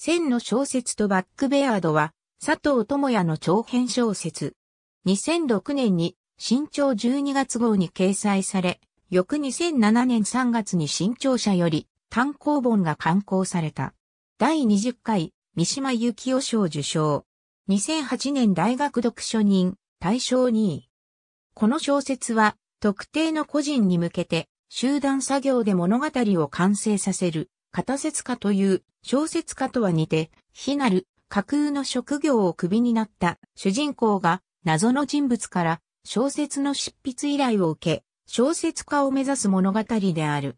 千の小説とバックベアードは、佐藤智也の長編小説。2006年に、新潮12月号に掲載され、翌2007年3月に新潮社より単行本が刊行された。第20回、三島幸紀夫賞受賞。2008年大学読書人、大賞2位。この小説は、特定の個人に向けて、集団作業で物語を完成させる、片説家という小説家とは似て、非なる架空の職業をクビになった主人公が謎の人物から小説の執筆依頼を受け、小説家を目指す物語である。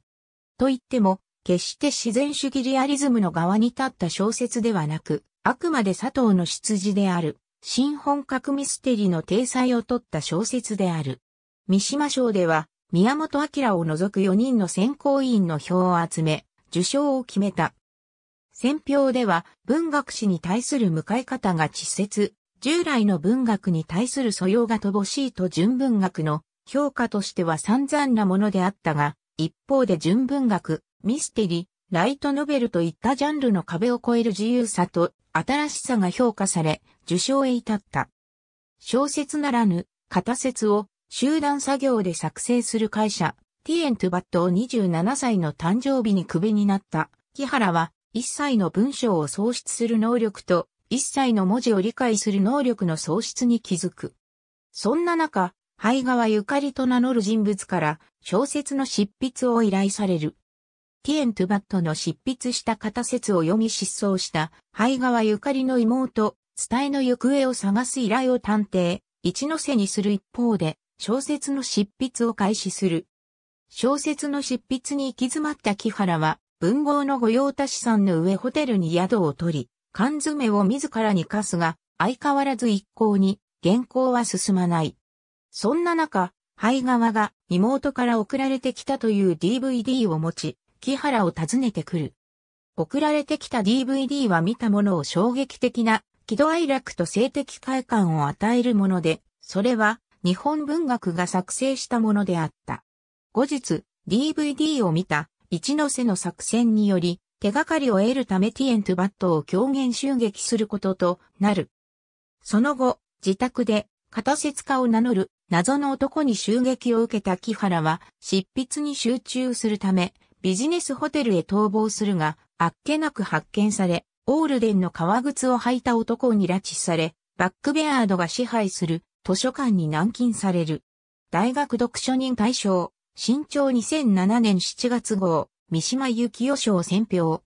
と言っても、決して自然主義リアリズムの側に立った小説ではなく、あくまで佐藤の出自である、新本格ミステリーの体裁を取った小説である。三島賞では、宮本明を除く4人の選考委員の票を集め、受賞を決めた。選評では文学史に対する向かい方が稚拙、従来の文学に対する素養が乏しいと純文学の評価としては散々なものであったが、一方で純文学、ミステリー、ライトノベルといったジャンルの壁を超える自由さと新しさが評価され、受賞へ至った。小説ならぬ、片説を集団作業で作成する会社、ティエントゥバットを27歳の誕生日にクビになった。木原は、一切の文章を創出する能力と、一切の文字を理解する能力の創出に気づく。そんな中、灰川ゆかりと名乗る人物から小説の執筆を依頼される。ティエントゥバットの執筆した片説を読み失踪した灰川ゆかりの妹、伝えの行方を探す依頼を探偵、一ノ瀬にする一方で、小説の執筆を開始する。小説の執筆に行き詰まった木原は、文豪の御用達さんの上ホテルに宿を取り、缶詰を自らに課すが、相変わらず一向に、原稿は進まない。そんな中、灰川が妹から送られてきたという DVD を持ち、木原を訪ねてくる。送られてきた DVD は見たものを衝撃的な喜怒哀楽と性的快感を与えるもので、それは日本文学が作成したものであった。後日、DVD を見た、一ノ瀬の作戦により、手がかりを得るためティエントゥバットを狂言襲撃することとなる。その後、自宅で、片説家を名乗る謎の男に襲撃を受けた木原は、執筆に集中するため、ビジネスホテルへ逃亡するが、あっけなく発見され、オールデンの革靴を履いた男に拉致され、バックベアードが支配する図書館に軟禁される。大学読書人大賞、新潮2007年7月号、三島由紀夫賞選評。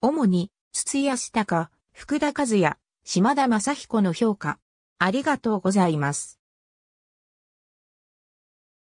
主に、筒井康隆、福田和也、島田正彦の評価。ありがとうございます。